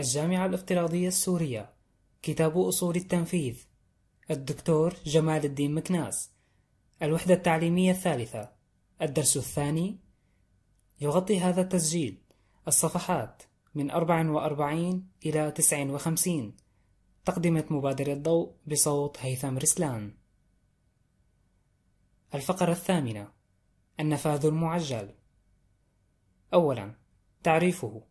الجامعة الافتراضية السورية كتاب أصول التنفيذ الدكتور جمال الدين مكناس الوحدة التعليمية الثالثة الدرس الثاني يغطي هذا التسجيل الصفحات من 44 إلى 59 تقدمة مبادرة ضوء بصوت هيثم رسلان الفقرة الثامنة النفاذ المعجل أولا تعريفه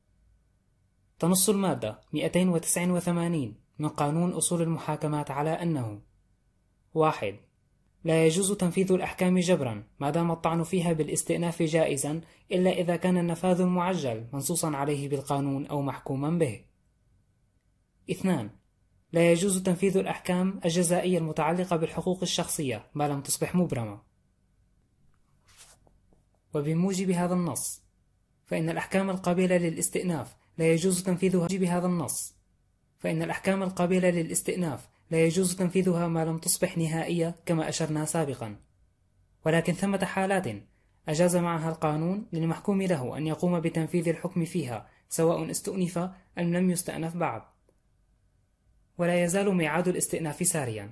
تنص المادة 289 من قانون أصول المحاكمات على أنه: 1. لا يجوز تنفيذ الأحكام جبرًا ما دام الطعن فيها بالاستئناف جائزًا إلا إذا كان النفاذ المعجل منصوصًا عليه بالقانون أو محكومًا به. 2. لا يجوز تنفيذ الأحكام الجزائية المتعلقة بالحقوق الشخصية ما لم تصبح مبرمة. وبموجب هذا النص، فإن الأحكام القابلة للاستئناف لا يجوز تنفيذها بهذا النص فإن الأحكام القابلة للاستئناف لا يجوز تنفيذها ما لم تصبح نهائية كما أشرنا سابقا ولكن ثمة حالات أجاز معها القانون للمحكوم له أن يقوم بتنفيذ الحكم فيها سواء استؤنف أم لم يستأنف بعد ولا يزال ميعاد الاستئناف ساريا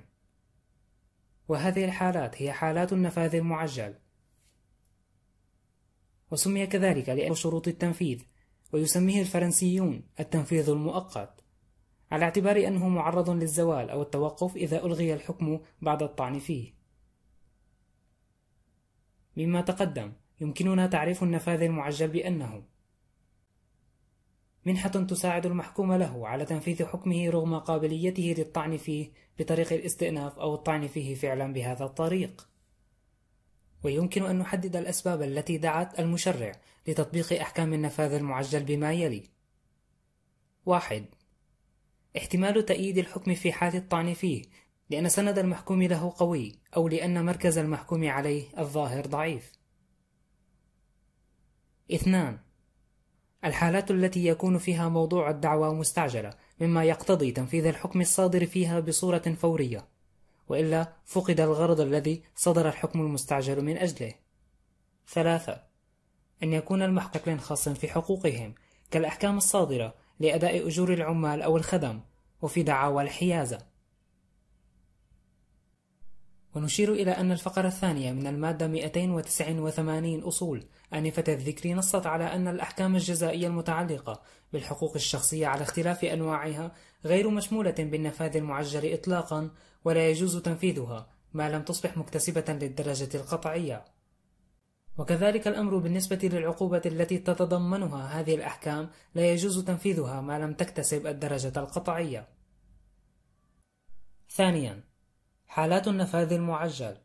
وهذه الحالات هي حالات النفاذ المعجل وسمي كذلك لأن شروط التنفيذ ويسميه الفرنسيون التنفيذ المؤقت على اعتبار أنه معرض للزوال أو التوقف إذا ألغي الحكم بعد الطعن فيه مما تقدم يمكننا تعريف النفاذ المعجل بأنه منحة تساعد المحكوم له على تنفيذ حكمه رغم قابليته للطعن فيه بطريق الاستئناف أو الطعن فيه فعلا بهذا الطريق ويمكن أن نحدد الأسباب التي دعت المشرع لتطبيق أحكام النفاذ المعجل بما يلي: 1. احتمال تأييد الحكم في حال الطعن فيه لأن سند المحكوم له قوي أو لأن مركز المحكوم عليه الظاهر ضعيف. 2. الحالات التي يكون فيها موضوع الدعوى مستعجلة مما يقتضي تنفيذ الحكم الصادر فيها بصورة فورية وإلا فقد الغرض الذي صدر الحكم المستعجل من أجله. ثلاثة أن يكون المحقق بشكل في حقوقهم كالأحكام الصادرة لأداء أجور العمال أو الخدم وفي دعاوى الحيازة. ونشير إلى أن الفقرة الثانية من المادة 289 أصول آنفة الذكر نصت على أن الأحكام الجزائية المتعلقة بالحقوق الشخصية على اختلاف أنواعها غير مشمولة بالنفاذ المعجل إطلاقا ولا يجوز تنفيذها ما لم تصبح مكتسبة للدرجة القطعية. وكذلك الأمر بالنسبة للعقوبة التي تتضمنها هذه الأحكام لا يجوز تنفيذها ما لم تكتسب الدرجة القطعية. ثانياً: حالات النفاذ المعجل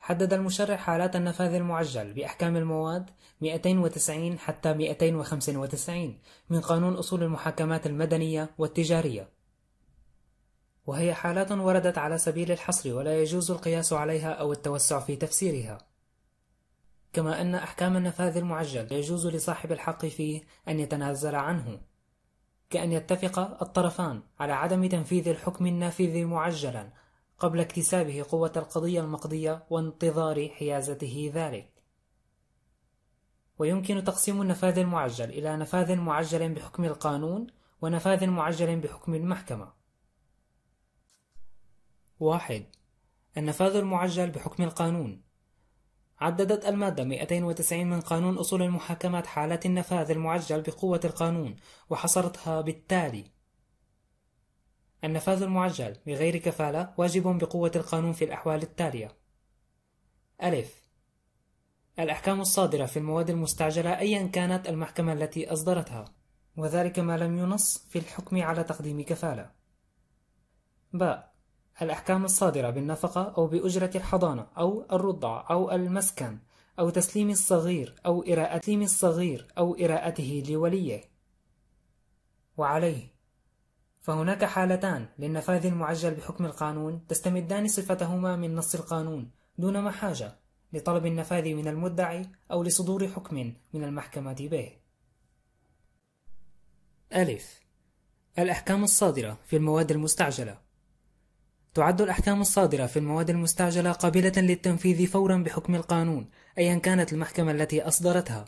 حدد المشرع حالات النفاذ المعجل بأحكام المواد 290 حتى 295 من قانون أصول المحاكمات المدنية والتجارية وهي حالات وردت على سبيل الحصر ولا يجوز القياس عليها أو التوسع في تفسيرها كما أن أحكام النفاذ المعجل يجوز لصاحب الحق فيه أن يتنازل عنه كأن يتفق الطرفان على عدم تنفيذ الحكم النافذ معجلا قبل اكتسابه قوة القضية المقضية وانتظار حيازته ذلك ويمكن تقسيم النفاذ المعجل إلى نفاذ معجل بحكم القانون ونفاذ معجل بحكم المحكمة واحد النفاذ المعجل بحكم القانون عددت المادة 290 من قانون أصول المحاكمات حالات النفاذ المعجل بقوة القانون وحصرتها بالتالي النفاذ المعجل بغير كفالة واجب بقوة القانون في الأحوال التالية ألف الأحكام الصادرة في المواد المستعجلة أيا كانت المحكمة التي أصدرتها وذلك ما لم ينص في الحكم على تقديم كفالة باء الأحكام الصادرة بالنفقة أو بأجرة الحضانة أو الرضع أو المسكن أو تسليم الصغير أو إراءة الصغير أو إراءته لوليه وعليه فهناك حالتان للنفاذ المعجل بحكم القانون تستمدان صفتهما من نص القانون دون محاجة لطلب النفاذ من المدعي أو لصدور حكم من المحكمة به ألف الأحكام الصادرة في المواد المستعجلة تعد الأحكام الصادرة في المواد المستعجلة قابلة للتنفيذ فورا بحكم القانون أيا كانت المحكمة التي أصدرتها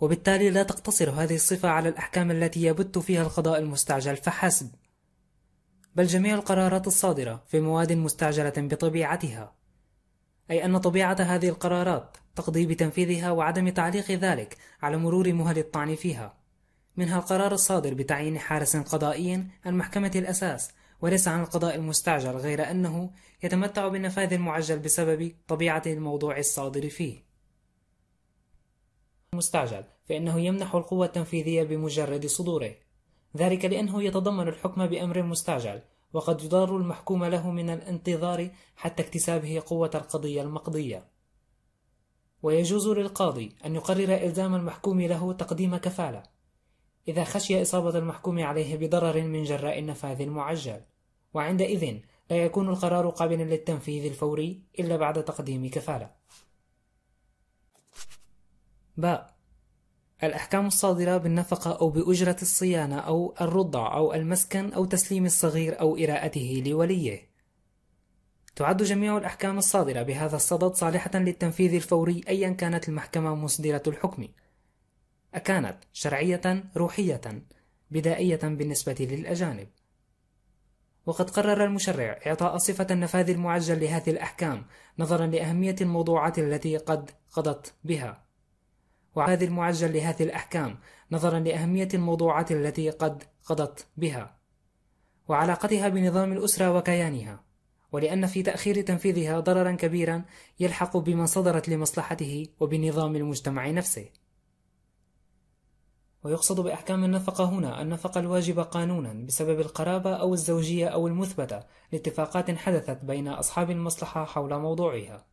وبالتالي لا تقتصر هذه الصفة على الأحكام التي يبت فيها القضاء المستعجل فحسب بل جميع القرارات الصادرة في مواد مستعجلة بطبيعتها أي أن طبيعة هذه القرارات تقضي بتنفيذها وعدم تعليق ذلك على مرور مهل الطعن فيها منها القرار الصادر بتعيين حارس قضائي المحكمة الأساس وليس عن القضاء المستعجل غير أنه يتمتع بنفاذ معجل بسبب طبيعة الموضوع الصادر فيه المستعجل فإنه يمنح القوة التنفيذية بمجرد صدوره ذلك لأنه يتضمن الحكم بأمر مستعجل وقد يضار المحكوم له من الانتظار حتى اكتسابه قوة القضية المقضية ويجوز للقاضي أن يقرر إلزام المحكوم له تقديم كفالة إذا خشي إصابة المحكوم عليه بضرر من جراء النفاذ المعجل وعندئذ لا يكون القرار قابلا للتنفيذ الفوري إلا بعد تقديم كفالة باء الأحكام الصادرة بالنفقة أو بأجرة الصيانة أو الرضع أو المسكن أو تسليم الصغير أو إراءته لوليه تعد جميع الأحكام الصادرة بهذا الصدد صالحة للتنفيذ الفوري أيا كانت المحكمة مصدرة الحكم أكانت شرعية روحية بدائية بالنسبة للأجانب وقد قرر المشرع إعطاء صفة النفاذ المعجل لهذه الأحكام نظرا لأهمية الموضوعات التي قد قضت بها وهذه المعجل لهذه الأحكام نظرا لأهمية الموضوعات التي قد قضت بها وعلاقتها بنظام الأسرة وكيانها ولأن في تأخير تنفيذها ضررا كبيرا يلحق بمن صدرت لمصلحته وبنظام المجتمع نفسه ويقصد بأحكام النفقة هنا النفقة الواجبة قانونا بسبب القرابة أو الزوجية أو المثبتة لاتفاقات حدثت بين أصحاب المصلحة حول موضوعها.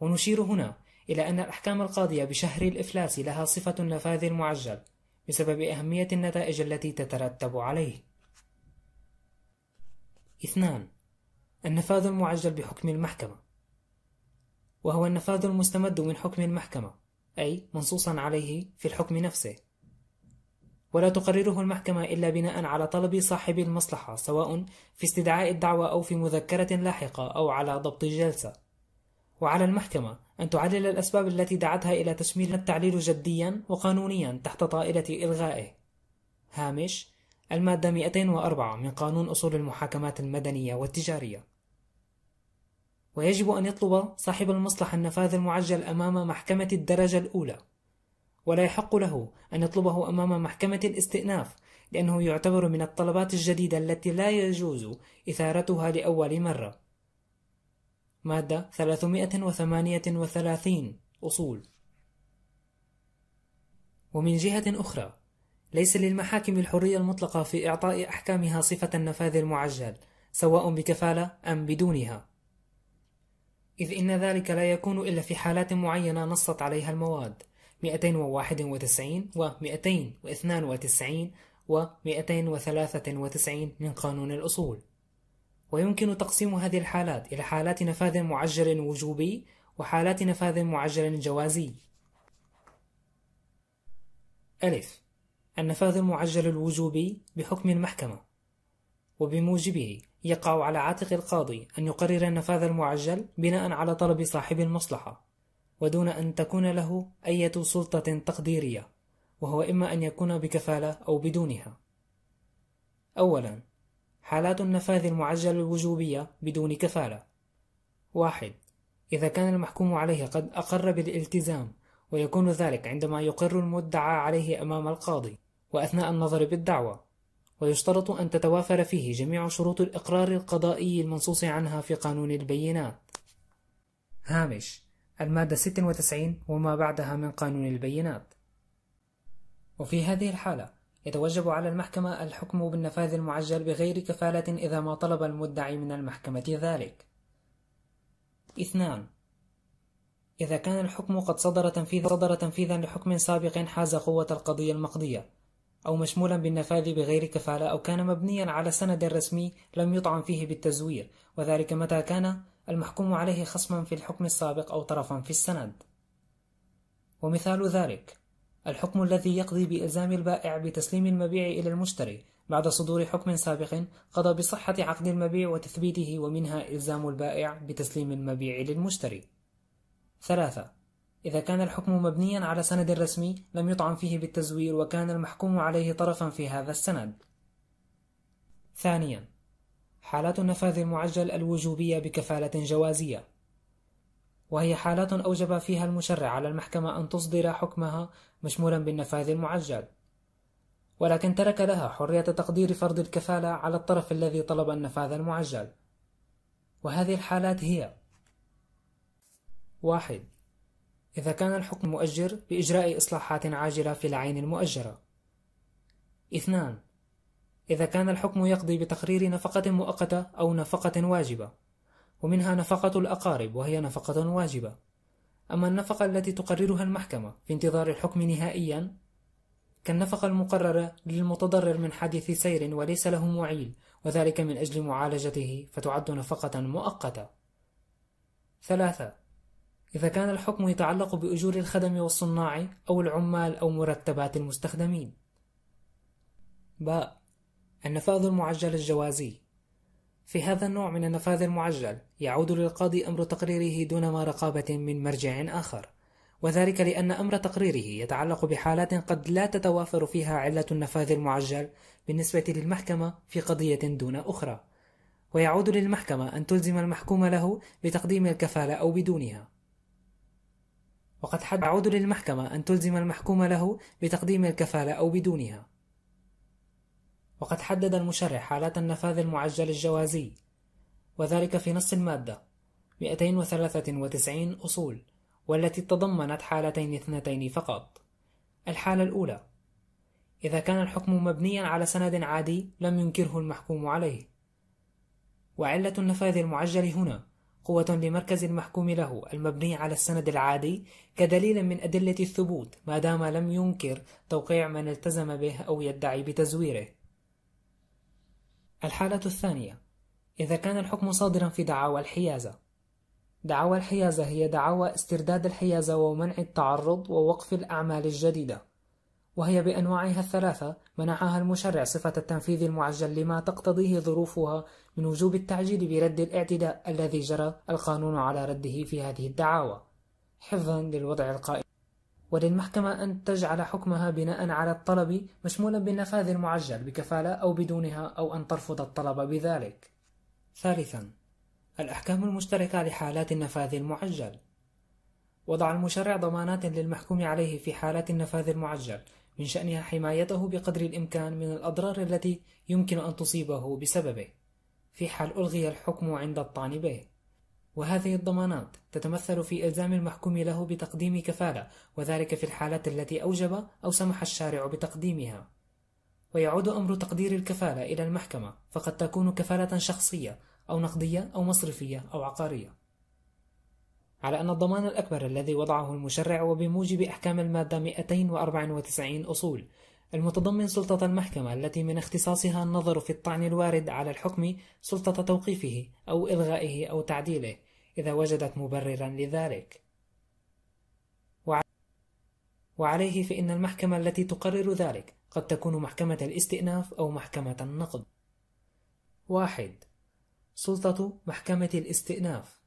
ونشير هنا إلى أن الأحكام القاضية بشهر الإفلاس لها صفة النفاذ المعجل بسبب أهمية النتائج التي تترتب عليه. 2. النفاذ المعجل بحكم المحكمة وهو النفاذ المستمد من حكم المحكمة أي منصوصا عليه في الحكم نفسه ولا تقرره المحكمة إلا بناء على طلب صاحب المصلحة سواء في استدعاء الدعوة أو في مذكرة لاحقة أو على ضبط جلسة وعلى المحكمة أن تعلل الأسباب التي دعتها إلى تشميل التعليل جديا وقانونيا تحت طائلة إلغائه هامش المادة 204 من قانون أصول المحاكمات المدنية والتجارية ويجب أن يطلب صاحب المصلحة النفاذ المعجل أمام محكمة الدرجة الأولى ولا يحق له أن يطلبه أمام محكمة الاستئناف لأنه يعتبر من الطلبات الجديدة التي لا يجوز إثارتها لأول مرة مادة 338 أصول ومن جهة أخرى ليس للمحاكم الحرية المطلقة في إعطاء أحكامها صفة النفاذ المعجل سواء بكفالة أم بدونها إذ إن ذلك لا يكون إلا في حالات معينة نصت عليها المواد 291 و 292 و 293 من قانون الأصول ويمكن تقسيم هذه الحالات إلى حالات نفاذ معجل وجوبي وحالات نفاذ معجل جوازي ألف النفاذ المعجل الوجوبي بحكم المحكمة وبموجبه يقع على عاتق القاضي أن يقرر النفاذ المعجل بناء على طلب صاحب المصلحة ودون أن تكون له أية سلطة تقديرية وهو إما أن يكون بكفالة أو بدونها أولا حالات النفاذ المعجل الوجوبية بدون كفالة واحد إذا كان المحكوم عليه قد أقر بالالتزام ويكون ذلك عندما يقر المدعى عليه أمام القاضي وأثناء النظر بالدعوى ويشترط أن تتوافر فيه جميع شروط الإقرار القضائي المنصوص عنها في قانون البينات. هامش المادة 96 وما بعدها من قانون البينات. وفي هذه الحالة يتوجب على المحكمة الحكم بالنفاذ المعجل بغير كفالة إذا ما طلب المدعي من المحكمة ذلك. اثنان إذا كان الحكم قد صدر صدر تنفيذا لحكم سابق حاز قوة القضية المقضية أو مشمولا بالنفاذ بغير كفالة أو كان مبنيا على سند رسمي لم يطعن فيه بالتزوير وذلك متى كان المحكوم عليه خصما في الحكم السابق أو طرفا في السند ومثال ذلك الحكم الذي يقضي بإلزام البائع بتسليم المبيع إلى المشتري بعد صدور حكم سابق قضى بصحة عقد المبيع وتثبيته ومنها إلزام البائع بتسليم المبيع للمشتري. ثلاثة إذا كان الحكم مبنيا على سند رسمي لم يطعن فيه بالتزوير وكان المحكوم عليه طرفا في هذا السند. ثانيا حالات النفاذ المعجل الوجوبية بكفالة جوازية وهي حالات أوجب فيها المشرع على المحكمة أن تصدر حكمها مشمولا بالنفاذ المعجل ولكن ترك لها حرية تقدير فرض الكفالة على الطرف الذي طلب النفاذ المعجل وهذه الحالات هي واحد إذا كان الحكم مؤجر بإجراء إصلاحات عاجلة في العين المؤجرة. اثنان إذا كان الحكم يقضي بتقرير نفقة مؤقتة أو نفقة واجبة، ومنها نفقة الأقارب وهي نفقة واجبة. أما النفقة التي تقررها المحكمة في انتظار الحكم نهائيا كالنفقة المقررة للمتضرر من حادث سير وليس له معيل وذلك من أجل معالجته فتعد نفقة مؤقتة. ثلاثة إذا كان الحكم يتعلق بأجور الخدم والصناع أو العمال أو مرتبات المستخدمين. ب النفاذ المعجل الجوازي في هذا النوع من النفاذ المعجل يعود للقاضي أمر تقريره دون ما رقابة من مرجع آخر وذلك لأن أمر تقريره يتعلق بحالات قد لا تتوافر فيها علة النفاذ المعجل بالنسبة للمحكمة في قضية دون أخرى ويعود للمحكمة أن تلزم المحكوم له بتقديم الكفالة أو بدونها وقد حد يعود للمحكمة أن تلزم المحكوم له بتقديم الكفالة أو بدونها وقد حدد المشرع حالات النفاذ المعجل الجوازي وذلك في نص المادة 293 أصول والتي تضمنت حالتين اثنتين فقط الحالة الأولى إذا كان الحكم مبنيا على سند عادي لم ينكره المحكوم عليه وعلة النفاذ المعجل هنا قوة لمركز المحكوم له المبني على السند العادي كدليل من أدلة الثبوت ما دام لم ينكر توقيع من التزم به أو يدعي بتزويره. الحالة الثانية إذا كان الحكم صادرا في دعاوى الحيازة دعاوى الحيازة هي دعاوى استرداد الحيازة ومنع التعرض ووقف الأعمال الجديدة وهي بأنواعها الثلاثة منحها المشرع صفة التنفيذ المعجل لما تقتضيه ظروفها من وجوب التعجيل برد الاعتداء الذي جرى القانون على رده في هذه الدعاوى حفظا للوضع القائم وللمحكمة أن تجعل حكمها بناء على الطلب مشمولا بالنفاذ المعجل بكفالة أو بدونها أو أن ترفض الطلب بذلك ثالثا الأحكام المشتركة لحالات النفاذ المعجل وضع المشرع ضمانات للمحكوم عليه في حالات النفاذ المعجل من شأنها حمايته بقدر الإمكان من الأضرار التي يمكن أن تصيبه بسببه، في حال ألغي الحكم عند الطعن به. وهذه الضمانات تتمثل في إلزام المحكوم له بتقديم كفالة، وذلك في الحالات التي أوجب أو سمح الشارع بتقديمها. ويعود أمر تقدير الكفالة إلى المحكمة، فقد تكون كفالة شخصية أو نقدية أو مصرفية أو عقارية. على أن الضمان الأكبر الذي وضعه المشرع وبموجب أحكام المادة 294 أصول المتضمن سلطة المحكمة التي من اختصاصها النظر في الطعن الوارد على الحكم سلطة توقيفه أو إلغائه أو تعديله إذا وجدت مبررا لذلك وعليه فإن المحكمة التي تقرر ذلك قد تكون محكمة الاستئناف أو محكمة النقض واحد سلطة محكمة الاستئناف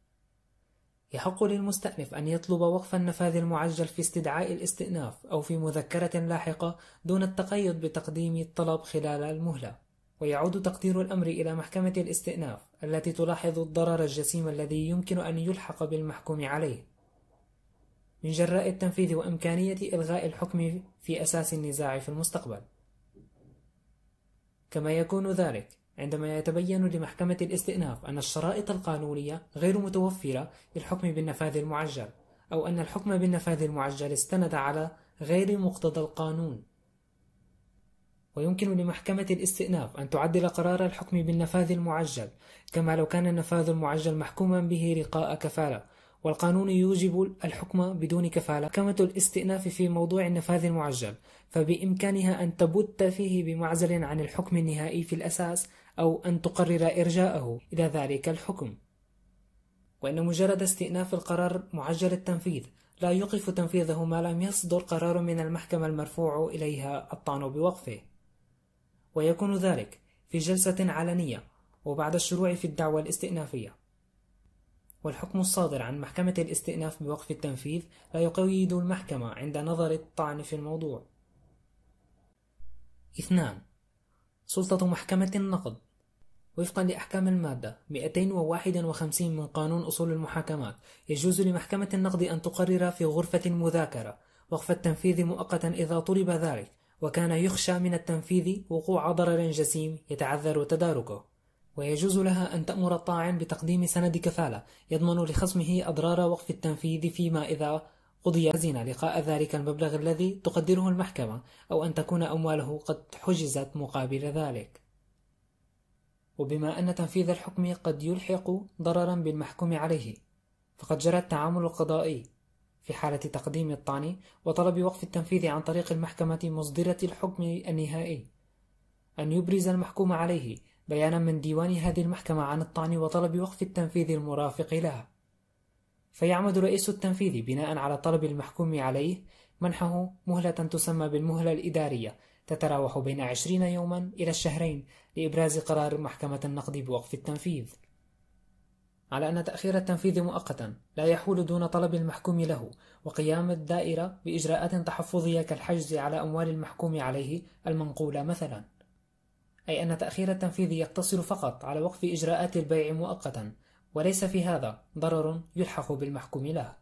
يحق للمستأنف أن يطلب وقف النفاذ المعجل في استدعاء الاستئناف أو في مذكرة لاحقة دون التقيد بتقديم الطلب خلال المهلة، ويعود تقدير الأمر إلى محكمة الاستئناف التي تلاحظ الضرر الجسيم الذي يمكن أن يلحق بالمحكوم عليه. من جراء التنفيذ وإمكانية إلغاء الحكم في أساس النزاع في المستقبل. كما يكون ذلك عندما يتبين لمحكمة الاستئناف أن الشرائط القانونية غير متوفرة للحكم بالنفاذ المعجل، أو أن الحكم بالنفاذ المعجل استند على غير مقتضى القانون. ويمكن لمحكمة الاستئناف أن تعدل قرار الحكم بالنفاذ المعجل، كما لو كان النفاذ المعجل محكوما به لقاء كفالة، والقانون يوجب الحكم بدون كفالة. محكمة الاستئناف في موضوع النفاذ المعجل، فبإمكانها أن تبت فيه بمعزل عن الحكم النهائي في الأساس أو أن تقرر إرجاءه إلى ذلك الحكم وإن مجرد استئناف القرار معجل التنفيذ لا يوقف تنفيذه ما لم يصدر قرار من المحكمة المرفوع إليها الطعن بوقفه ويكون ذلك في جلسة علنية وبعد الشروع في الدعوة الاستئنافية والحكم الصادر عن محكمة الاستئناف بوقف التنفيذ لا يقيد المحكمة عند نظر الطعن في الموضوع. اثنان سلطة محكمة النقد وفقا لأحكام المادة 251 من قانون أصول المحاكمات يجوز لمحكمة النقد أن تقرر في غرفة المذاكرة وقف التنفيذ مؤقتا إذا طلب ذلك وكان يخشى من التنفيذ وقوع ضرر جسيم يتعذر تداركه ويجوز لها أن تأمر الطاعن بتقديم سند كفالة يضمن لخصمه أضرار وقف التنفيذ فيما إذا قضي زنا لقاء ذلك المبلغ الذي تقدره المحكمة أو أن تكون أمواله قد حجزت مقابل ذلك وبما أن تنفيذ الحكم قد يلحق ضررا بالمحكوم عليه فقد جرى التعامل القضائي في حالة تقديم الطعن وطلب وقف التنفيذ عن طريق المحكمة مصدرة الحكم النهائي أن يبرز المحكوم عليه بيانا من ديوان هذه المحكمة عن الطعن وطلب وقف التنفيذ المرافق لها فيعمد رئيس التنفيذي بناء على طلب المحكوم عليه منحه مهلة تسمى بالمهلة الإدارية تتراوح بين 20 يوما إلى الشهرين لإبراز قرار محكمة النقد بوقف التنفيذ على أن تأخير التنفيذ مؤقتا لا يحول دون طلب المحكوم له وقيام الدائرة بإجراءات تحفظية كالحجز على أموال المحكوم عليه المنقولة مثلا أي أن تأخير التنفيذ يقتصر فقط على وقف إجراءات البيع مؤقتا وليس في هذا ضرر يلحق بالمحكوم له.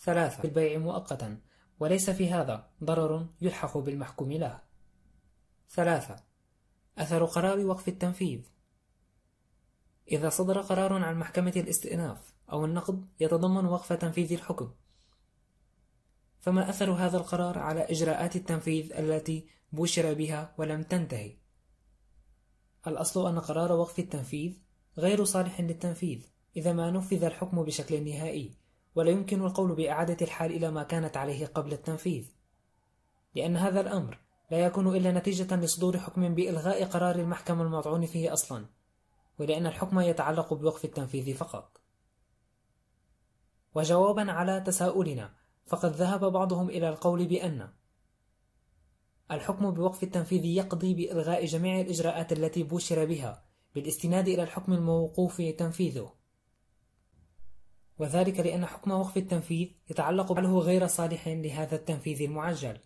ثلاثة بالبيع مؤقتا وليس في هذا ضرر يلحق بالمحكوم له. ثلاثة أثر قرار وقف التنفيذ إذا صدر قرار عن محكمة الاستئناف أو النقض يتضمن وقف تنفيذ الحكم فما أثر هذا القرار على إجراءات التنفيذ التي بشر بها ولم تنتهي؟ الأصل أن قرار وقف التنفيذ غير صالح للتنفيذ إذا ما نفذ الحكم بشكل نهائي ولا يمكن القول بإعادة الحال إلى ما كانت عليه قبل التنفيذ لأن هذا الأمر لا يكون إلا نتيجة لصدور حكم بإلغاء قرار المحكمة المطعون فيه أصلا ولأن الحكم يتعلق بوقف التنفيذ فقط وجوابا على تساؤلنا فقد ذهب بعضهم إلى القول بأن الحكم بوقف التنفيذ يقضي بإلغاء جميع الإجراءات التي بشر بها بالاستناد إلى الحكم الموقوف تنفيذه وذلك لأن حكم وقف التنفيذ يتعلق بأنه غير صالح لهذا التنفيذ المعجل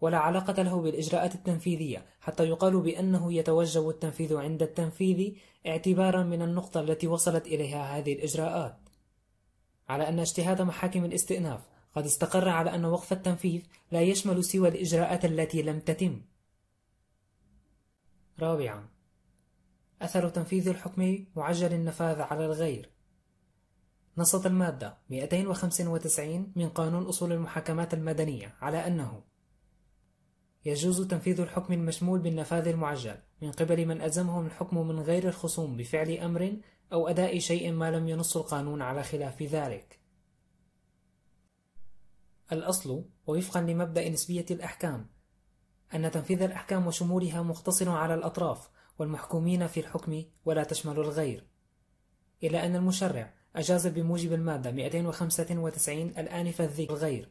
ولا علاقة له بالإجراءات التنفيذية حتى يقال بأنه يتوجب التنفيذ عند التنفيذ اعتبارا من النقطة التي وصلت إليها هذه الإجراءات على أن اجتهاد محاكم الاستئناف قد استقر على أن وقف التنفيذ لا يشمل سوى الإجراءات التي لم تتم رابعاً أثر تنفيذ الحكم معجل النفاذ على الغير نصت المادة 295 من قانون أصول المحاكمات المدنية على أنه يجوز تنفيذ الحكم المشمول بالنفاذ المعجل من قبل من ألزمهم الحكم من غير الخصوم بفعل أمر أو أداء شيء ما لم ينص القانون على خلاف ذلك. الأصل ووفقا لمبدأ نسبية الأحكام أن تنفيذ الأحكام وشمولها مقتصر على الأطراف والمحكومين في الحكم ولا تشمل الغير إلى أن المشرع أجاز بموجب المادة 295 الآنفة الذكر الغير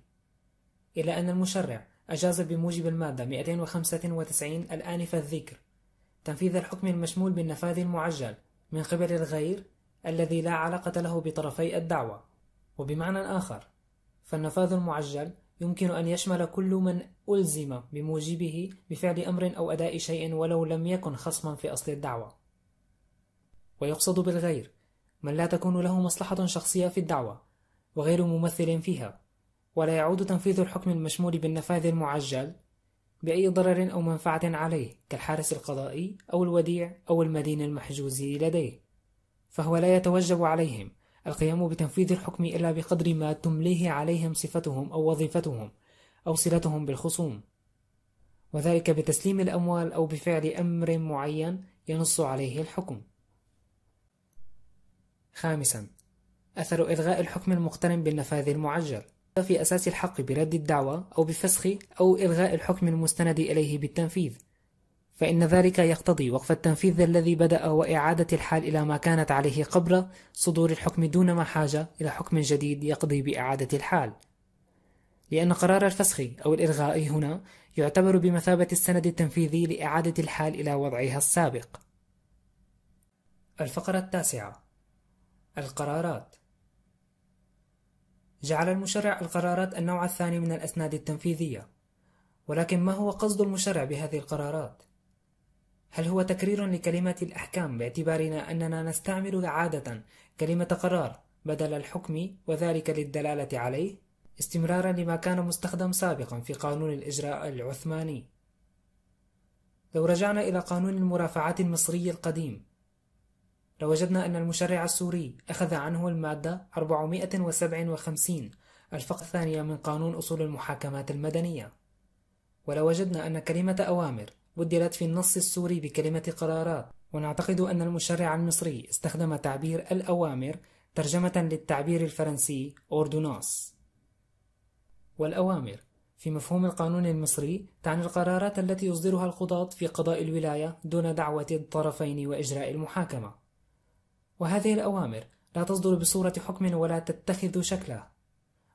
إلى أن المشرع أجاز بموجب المادة 295 الآنفة الذكر تنفيذ الحكم المشمول بالنفاذ المعجل من قبل الغير الذي لا علاقة له بطرفي الدعوة وبمعنى آخر فالنفاذ المعجل يمكن أن يشمل كل من ألزم بموجبه بفعل أمر أو أداء شيء ولو لم يكن خصما في أصل الدعوة. ويقصد بالغير من لا تكون له مصلحة شخصية في الدعوة وغير ممثل فيها، ولا يعود تنفيذ الحكم المشمول بالنفاذ المعجل بأي ضرر أو منفعة عليه كالحارس القضائي أو الوديع أو المدين المحجوز لديه، فهو لا يتوجب عليهم القيام بتنفيذ الحكم إلا بقدر ما تمليه عليهم صفتهم أو وظيفتهم أو صلتهم بالخصوم وذلك بتسليم الأموال أو بفعل أمر معين ينص عليه الحكم خامسا أثر إلغاء الحكم المقترن بالنفاذ المعجل في أساس الحق برد الدعوة أو بفسخ أو إلغاء الحكم المستند إليه بالتنفيذ فإن ذلك يقتضي وقف التنفيذ الذي بدأ وإعادة الحال إلى ما كانت عليه قبل صدور الحكم دون ما حاجة إلى حكم جديد يقضي بإعادة الحال لأن قرار الفسخ أو الإلغاء هنا يعتبر بمثابة السند التنفيذي لإعادة الحال إلى وضعها السابق الفقرة التاسعة القرارات جعل المشرع القرارات النوع الثاني من الأسناد التنفيذية ولكن ما هو قصد المشرع بهذه القرارات؟ هل هو تكرير لكلمة الأحكام باعتبارنا أننا نستعمل عادة كلمة قرار بدل الحكم وذلك للدلالة عليه استمرارا لما كان مستخدم سابقا في قانون الإجراء العثماني لو رجعنا إلى قانون المرافعات المصري القديم لوجدنا أن المشرع السوري أخذ عنه المادة 457 الفقرة الثانية من قانون أصول المحاكمات المدنية ولوجدنا أن كلمة أوامر بدلت في النص السوري بكلمة قرارات ونعتقد أن المشرع المصري استخدم تعبير الأوامر ترجمة للتعبير الفرنسي أوردوناس والأوامر في مفهوم القانون المصري تعني القرارات التي يصدرها القضاة في قضاء الولاية دون دعوة الطرفين وإجراء المحاكمة وهذه الأوامر لا تصدر بصورة حكم ولا تتخذ شكله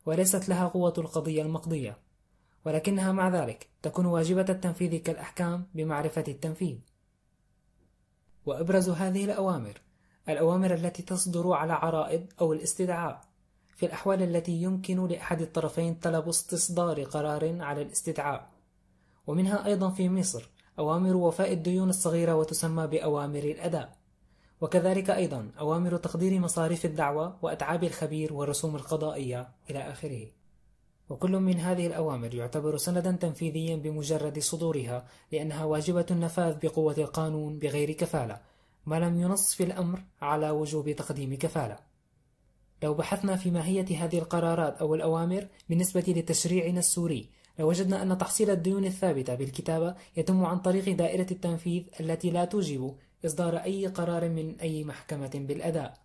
وليست لها قوة القضية المقضية ولكنها مع ذلك تكون واجبة التنفيذ كالأحكام بمعرفة التنفيذ. وأبرز هذه الأوامر الأوامر التي تصدر على عرائض أو الاستدعاء في الأحوال التي يمكن لأحد الطرفين طلب استصدار قرار على الاستدعاء ومنها أيضا في مصر أوامر وفاء الديون الصغيرة وتسمى بأوامر الأداء وكذلك أيضا أوامر تقدير مصاريف الدعوة وأتعاب الخبير والرسوم القضائية إلى آخره وكل من هذه الأوامر يعتبر سندا تنفيذيا بمجرد صدورها لأنها واجبة النفاذ بقوة القانون بغير كفالة ما لم ينص في الأمر على وجوب تقديم كفالة لو بحثنا في ماهية هذه القرارات أو الأوامر بالنسبة لتشريعنا السوري لوجدنا أن تحصيل الديون الثابتة بالكتابة يتم عن طريق دائرة التنفيذ التي لا توجب إصدار أي قرار من أي محكمة بالأداء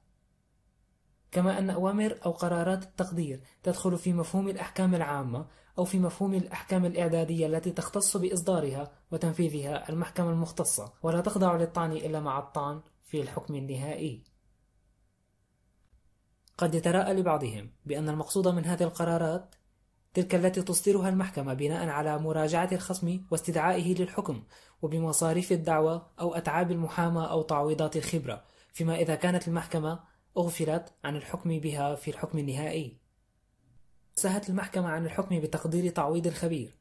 كما أن أوامر أو قرارات التقدير تدخل في مفهوم الأحكام العامة أو في مفهوم الأحكام الإعدادية التي تختص بإصدارها وتنفيذها المحكمة المختصة ولا تخضع للطعن إلا مع الطعن في الحكم النهائي قد يتراءى لبعضهم بأن المقصود من هذه القرارات تلك التي تصدرها المحكمة بناء على مراجعة الخصم واستدعائه للحكم وبمصاريف الدعوة أو أتعاب المحاماة أو تعويضات الخبرة فيما إذا كانت المحكمة أغفرت عن الحكم بها في الحكم النهائي سهت المحكمة عن الحكم بتقدير تعويض الخبير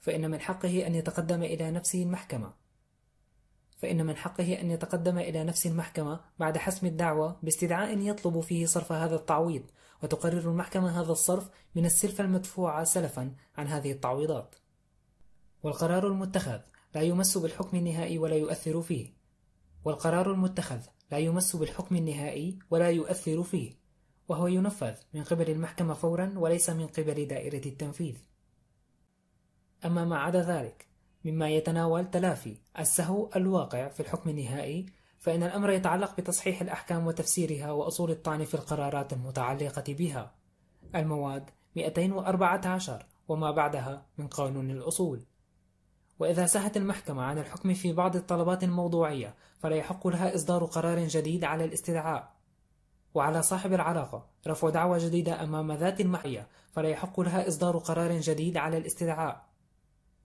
فإن من حقه أن يتقدم إلى نفسه المحكمة فإن من حقه أن يتقدم إلى نفس المحكمة بعد حسم الدعوة باستدعاء يطلب فيه صرف هذا التعويض وتقرر المحكمة هذا الصرف من السلف المدفوعة سلفا عن هذه التعويضات والقرار المتخذ لا يمس بالحكم النهائي ولا يؤثر فيه والقرار المتخذ لا يمس بالحكم النهائي ولا يؤثر فيه وهو ينفذ من قبل المحكمة فورا وليس من قبل دائرة التنفيذ أما ما عدا ذلك مما يتناول تلافي السهو الواقع في الحكم النهائي فإن الأمر يتعلق بتصحيح الأحكام وتفسيرها وأصول الطعن في القرارات المتعلقة بها المواد 214 وما بعدها من قانون الأصول وإذا سهت المحكمة عن الحكم في بعض الطلبات الموضوعية فلا يحق لها إصدار قرار جديد على الاستدعاء وعلى صاحب العلاقة رفع دعوى جديدة أمام ذات المحية فلا يحق لها إصدار قرار جديد على الاستدعاء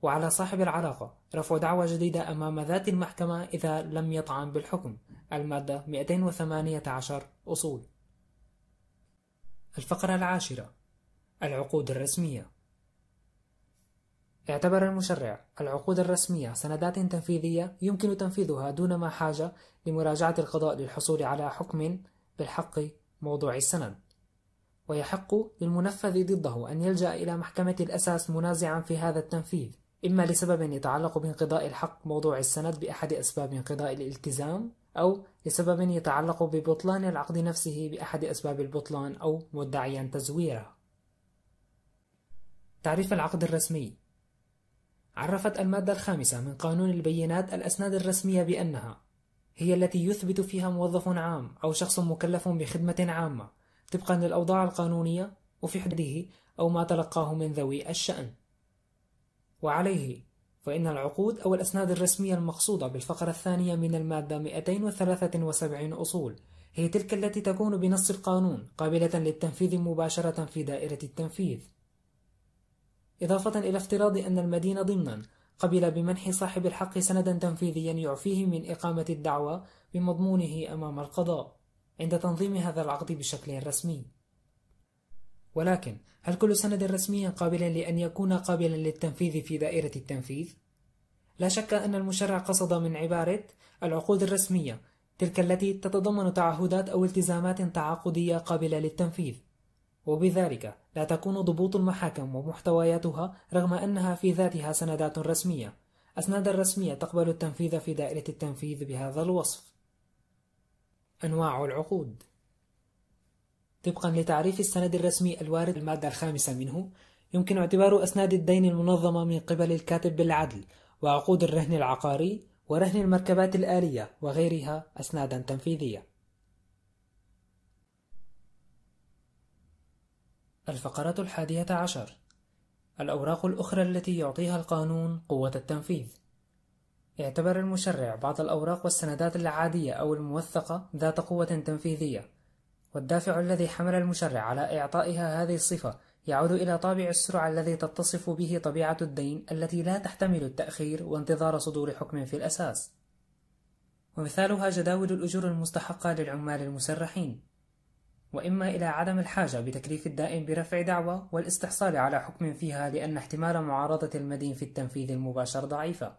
وعلى صاحب العلاقة رفع دعوى جديدة أمام ذات المحكمة إذا لم يطعن بالحكم المادة 218 أصول الفقرة العاشرة العقود الرسمية اعتبر المشرع العقود الرسمية سندات تنفيذية يمكن تنفيذها دونما حاجة لمراجعة القضاء للحصول على حكم بالحق موضوع السند ويحق للمنفذ ضده أن يلجأ إلى محكمة الأساس منازعا في هذا التنفيذ إما لسبب يتعلق بانقضاء الحق موضوع السند بأحد أسباب انقضاء الالتزام أو لسبب يتعلق ببطلان العقد نفسه بأحد أسباب البطلان أو مدعيا تزويره تعريف العقد الرسمي عرفت المادة الخامسة من قانون البيانات الأسناد الرسمية بأنها هي التي يثبت فيها موظف عام أو شخص مكلف بخدمة عامة طبقا للأوضاع القانونية وفي حدوده أو ما تلقاه من ذوي الشأن وعليه فإن العقود أو الأسناد الرسمية المقصودة بالفقرة الثانية من المادة 273 أصول هي تلك التي تكون بنص القانون قابلة للتنفيذ مباشرة في دائرة التنفيذ إضافة إلى افتراض أن المدينة ضمنا قبل بمنح صاحب الحق سندا تنفيذيا يعفيه من إقامة الدعوة بمضمونه أمام القضاء عند تنظيم هذا العقد بشكل رسمي ولكن هل كل سند رسمي قابل لأن يكون قابلا للتنفيذ في دائرة التنفيذ؟ لا شك أن المشرع قصد من عبارة العقود الرسمية تلك التي تتضمن تعهدات أو التزامات تعاقدية قابلة للتنفيذ وبذلك لا تكون ضبوط المحاكم ومحتوياتها رغم أنها في ذاتها سندات رسمية أسنادا رسمية تقبل التنفيذ في دائرة التنفيذ بهذا الوصف أنواع العقود طبقا لتعريف السند الرسمي الوارد المادة الخامسة منه يمكن اعتبار أسناد الدين المنظمة من قبل الكاتب بالعدل وعقود الرهن العقاري ورهن المركبات الآلية وغيرها أسنادا تنفيذية الفقرة الحادية عشر الأوراق الأخرى التي يعطيها القانون قوة التنفيذ اعتبر المشرع بعض الأوراق والسندات العادية أو الموثقة ذات قوة تنفيذية والدافع الذي حمل المشرع على إعطائها هذه الصفة يعود إلى طابع السرعة الذي تتصف به طبيعة الدين التي لا تحتمل التأخير وانتظار صدور حكم في الأساس ومثالها جداول الأجور المستحقة للعمال المسرحين وإما إلى عدم الحاجة بتكليف الدائم برفع دعوى والاستحصال على حكم فيها لأن احتمال معارضة المدين في التنفيذ المباشر ضعيفة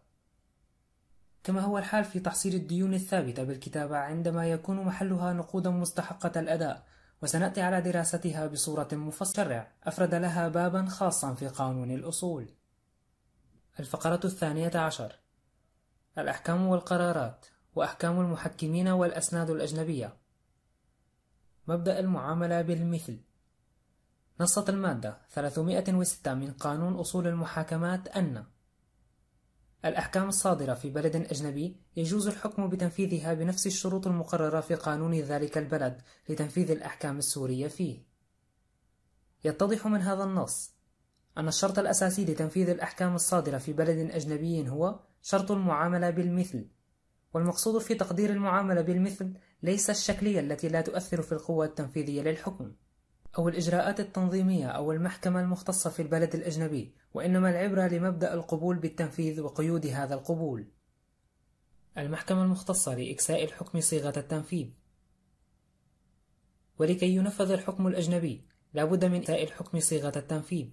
كما هو الحال في تحصيل الديون الثابتة بالكتابة عندما يكون محلها نقودا مستحقة الأداء وسنأتي على دراستها بصورة مفصلة أفرد لها بابا خاصا في قانون الأصول الفقرة الثانية عشر الأحكام والقرارات وأحكام المحكمين والأسناد الأجنبية مبدأ المعاملة بالمثل نصت المادة 306 من قانون أصول المحاكمات أن الأحكام الصادرة في بلد أجنبي يجوز الحكم بتنفيذها بنفس الشروط المقررة في قانون ذلك البلد لتنفيذ الأحكام السورية فيه. يتضح من هذا النص أن الشرط الأساسي لتنفيذ الأحكام الصادرة في بلد أجنبي هو شرط المعاملة بالمثل والمقصود في تقدير المعاملة بالمثل ليس الشكلية التي لا تؤثر في القوة التنفيذية للحكم أو الإجراءات التنظيمية أو المحكمة المختصة في البلد الأجنبي وإنما العبرة لمبدأ القبول بالتنفيذ وقيود هذا القبول المحكمة المختصة لإكساء الحكم صيغة التنفيذ ولكي ينفذ الحكم الأجنبي لابد من إكساء الحكم صيغة التنفيذ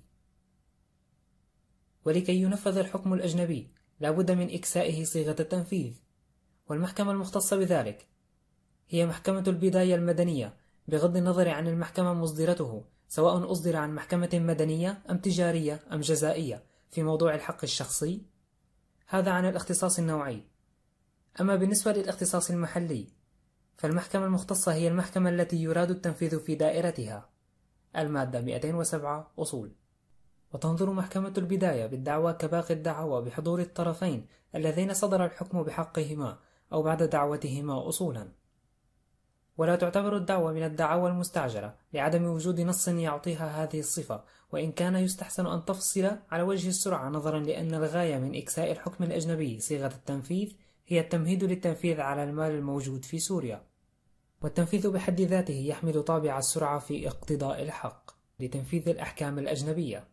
ولكي ينفذ الحكم الأجنبي بد من إكسائه صيغة التنفيذ والمحكمة المختصة بذلك هي محكمة البداية المدنية بغض النظر عن المحكمة مصدرته سواء أصدر عن محكمة مدنية أم تجارية أم جزائية في موضوع الحق الشخصي هذا عن الاختصاص النوعي أما بالنسبة للاختصاص المحلي فالمحكمة المختصة هي المحكمة التي يراد التنفيذ في دائرتها المادة 207 أصول وتنظر محكمة البداية بالدعوى كباقي الدعوى بحضور الطرفين اللذين صدر الحكم بحقهما أو بعد دعوتهما أصولا ولا تعتبر الدعوة من الدعاوى المستعجلة لعدم وجود نص يعطيها هذه الصفة وإن كان يستحسن أن تفصل على وجه السرعة نظرا لأن الغاية من إكساء الحكم الأجنبي صيغة التنفيذ هي التمهيد للتنفيذ على المال الموجود في سوريا والتنفيذ بحد ذاته يحمل طابع السرعة في اقتضاء الحق لتنفيذ الأحكام الأجنبية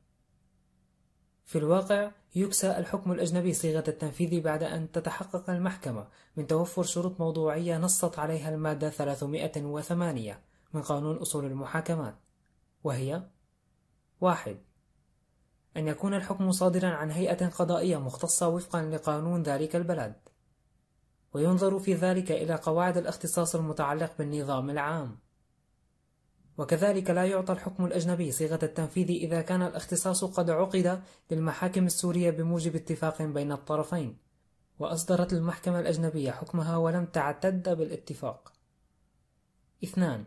في الواقع يكسى الحكم الأجنبي صيغة التنفيذ بعد أن تتحقق المحكمة من توفر شروط موضوعية نصت عليها المادة 308 من قانون أصول المحاكمات وهي واحد أن يكون الحكم صادرا عن هيئة قضائية مختصة وفقا لقانون ذلك البلد وينظر في ذلك إلى قواعد الاختصاص المتعلق بالنظام العام وكذلك لا يعطى الحكم الأجنبي صيغة التنفيذ إذا كان الاختصاص قد عقد للمحاكم السورية بموجب اتفاق بين الطرفين وأصدرت المحكمة الأجنبية حكمها ولم تعتد بالاتفاق اثنان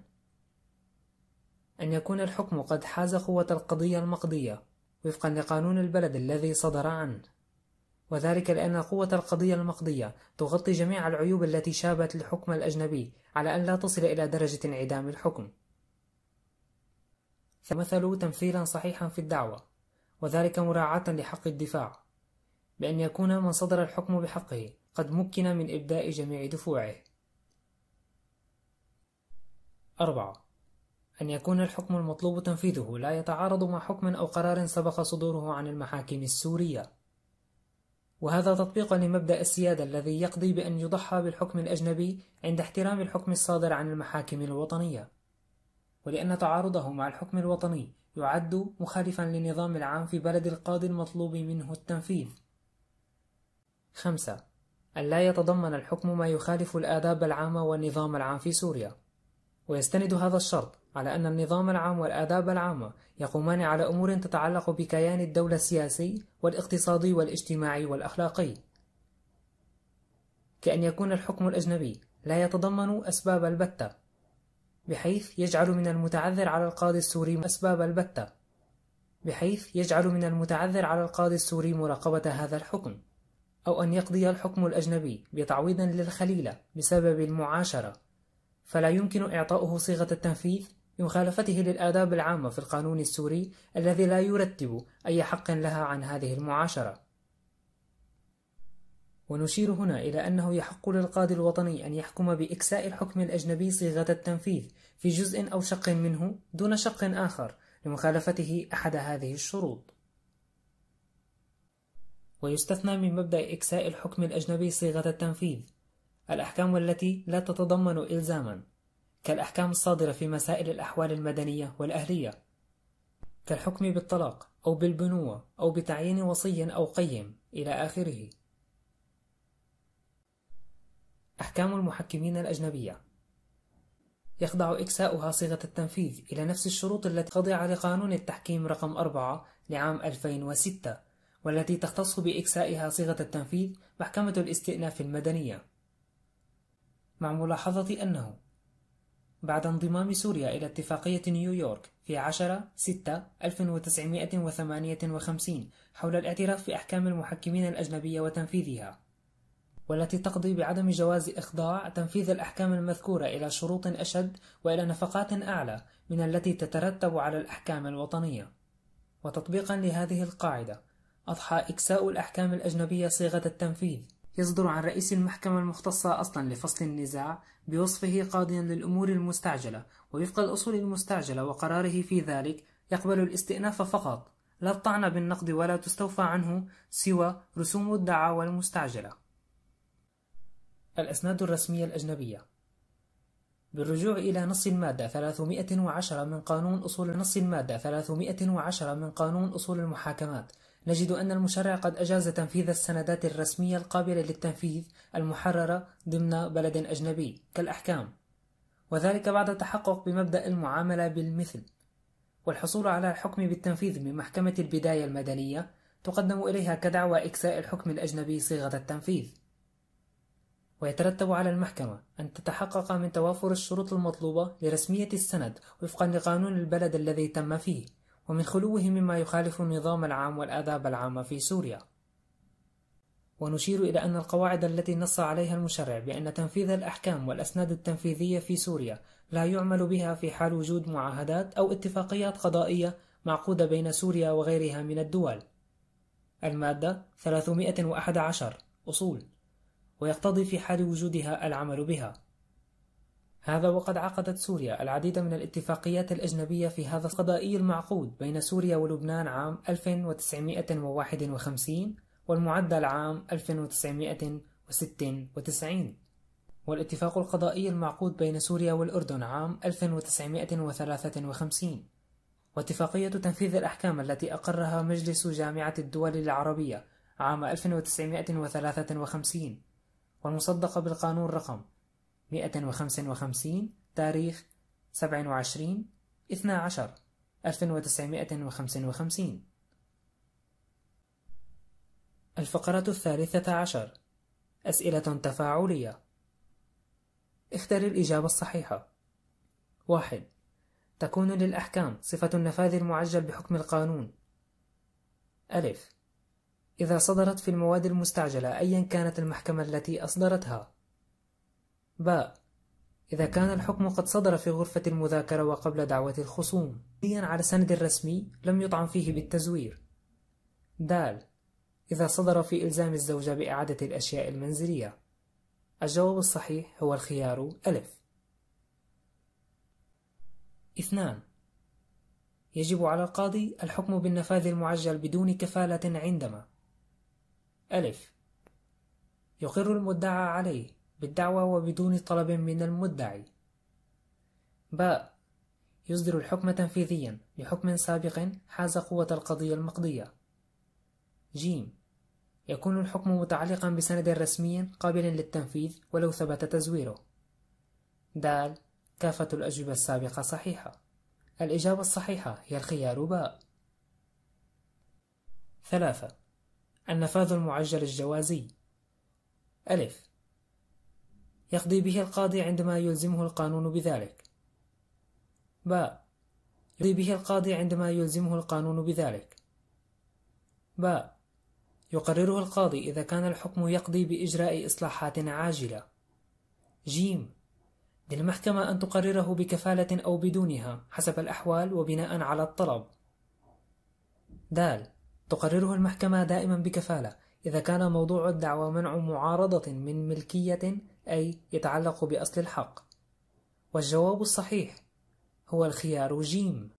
أن يكون الحكم قد حاز قوة القضية المقضية وفقا لقانون البلد الذي صدر عنه وذلك لأن قوة القضية المقضية تغطي جميع العيوب التي شابت الحكم الأجنبي على أن لا تصل إلى درجة انعدام الحكم فمثلوا تمثيلا صحيحا في الدعوة وذلك مراعاة لحق الدفاع بأن يكون من صدر الحكم بحقه قد مكن من إبداء جميع دفوعه أربعة أن يكون الحكم المطلوب تنفيذه لا يتعارض مع حكم أو قرار سبق صدوره عن المحاكم السورية وهذا تطبيق لمبدأ السيادة الذي يقضي بأن يضحى بالحكم الأجنبي عند احترام الحكم الصادر عن المحاكم الوطنية ولأن تعارضه مع الحكم الوطني يعد مخالفا للنظام العام في بلد القاضي المطلوب منه التنفيذ. 5. ألا يتضمن الحكم ما يخالف الآداب العامة والنظام العام في سوريا. ويستند هذا الشرط على أن النظام العام والآداب العامة يقومان على أمور تتعلق بكيان الدولة السياسي والاقتصادي والاجتماعي والأخلاقي. كأن يكون الحكم الأجنبي لا يتضمن أسباب البتة بحيث يجعل من المتعذر على القاضي السوري أسباب البتة بحيث يجعل من المتعذر على القاضي السوري مراقبة هذا الحكم أو أن يقضي الحكم الأجنبي بتعويض للخليلة بسبب المعاشرة فلا يمكن إعطاؤه صيغة التنفيذ بمخالفته للآداب العامة في القانون السوري الذي لا يرتب أي حق لها عن هذه المعاشرة ونشير هنا إلى أنه يحق للقاضي الوطني أن يحكم بإكساء الحكم الأجنبي صيغة التنفيذ في جزء أو شق منه دون شق آخر لمخالفته أحد هذه الشروط. ويستثنى من مبدأ إكساء الحكم الأجنبي صيغة التنفيذ الأحكام التي لا تتضمن إلزاما كالأحكام الصادرة في مسائل الأحوال المدنية والأهلية كالحكم بالطلاق أو بالبنوة أو بتعيين وصي أو قيم إلى آخره أحكام المحكمين الأجنبية يخضع إكساؤها صيغة التنفيذ إلى نفس الشروط التي خضع لقانون التحكيم رقم 4 لعام 2006 والتي تختص بإكسائها صيغة التنفيذ محكمة الاستئناف المدنية مع ملاحظة أنه بعد انضمام سوريا إلى اتفاقية نيويورك في 10 6 1958 حول الاعتراف بأحكام المحكمين الأجنبية وتنفيذها والتي تقضي بعدم جواز إخضاع تنفيذ الأحكام المذكورة إلى شروط أشد وإلى نفقات أعلى من التي تترتب على الأحكام الوطنية. وتطبيقا لهذه القاعدة، أضحى إكساء الأحكام الأجنبية صيغة التنفيذ، يصدر عن رئيس المحكمة المختصة أصلا لفصل النزاع بوصفه قاضيا للأمور المستعجلة، ووفق الأصول المستعجلة وقراره في ذلك يقبل الاستئناف فقط، لا الطعن بالنقد ولا تستوفى عنه سوى رسوم الدعاوى المستعجلة. الأسناد الرسمية الأجنبية بالرجوع إلى نص المادة 310 من قانون أصول نص المادة 310 من قانون أصول المحاكمات نجد أن المشرع قد أجاز تنفيذ السندات الرسمية القابلة للتنفيذ المحررة ضمن بلد أجنبي كالأحكام وذلك بعد التحقق بمبدأ المعاملة بالمثل والحصول على الحكم بالتنفيذ من محكمة البداية المدنية تقدم إليها كدعوى إكساء الحكم الأجنبي صيغة التنفيذ ويترتب على المحكمة أن تتحقق من توافر الشروط المطلوبة لرسمية السند وفقا لقانون البلد الذي تم فيه ومن خلوه مما يخالف النظام العام والآداب العامة في سوريا ونشير إلى أن القواعد التي نص عليها المشرع بأن تنفيذ الأحكام والأسناد التنفيذية في سوريا لا يعمل بها في حال وجود معاهدات أو اتفاقيات قضائية معقودة بين سوريا وغيرها من الدول المادة 311 أصول ويقتضي في حال وجودها العمل بها هذا وقد عقدت سوريا العديد من الاتفاقيات الأجنبية في هذا القضائي المعقود بين سوريا ولبنان عام 1951 والمعدل عام 1996 والاتفاق القضائي المعقود بين سوريا والأردن عام 1953 واتفاقية تنفيذ الأحكام التي أقرها مجلس جامعة الدول العربية عام 1953 والمصدقة بالقانون رقم 155 تاريخ 27 12 1955 الفقرة الثالثة عشر أسئلة تفاعلية اختر الإجابة الصحيحة واحد تكون للأحكام صفة النفاذ المعجل بحكم القانون ألف إذا صدرت في المواد المستعجلة أيا كانت المحكمة التي أصدرتها. ب إذا كان الحكم قد صدر في غرفة المذاكرة وقبل دعوة الخصوم على سند رسمي لم يطعن فيه بالتزوير دال إذا صدر في إلزام الزوجة بإعادة الأشياء المنزلية الجواب الصحيح هو الخيار ألف اثنان يجب على القاضي الحكم بالنفاذ المعجل بدون كفالة عندما ألف يقر المدعى عليه بالدعوى وبدون طلب من المدعي باء يصدر الحكم تنفيذيا لحكم سابق حاز قوة القضية المقضية جيم يكون الحكم متعلقا بسند رسمي قابل للتنفيذ ولو ثبت تزويره دال كافة الأجوبة السابقة صحيحة الإجابة الصحيحة هي الخيار باء ثلاثة النفاذ المعجل الجوازي ألف يقضي به القاضي عندما يلزمه القانون بذلك ب يقضي به القاضي عندما يلزمه القانون بذلك ب يقرره القاضي إذا كان الحكم يقضي بإجراء إصلاحات عاجلة جيم للمحكمة أن تقرره بكفالة أو بدونها حسب الأحوال وبناء على الطلب دال تقرره المحكمة دائما بكفالة إذا كان موضوع الدعوى منع معارضة من ملكية أي يتعلق بأصل الحق والجواب الصحيح هو الخيار جيم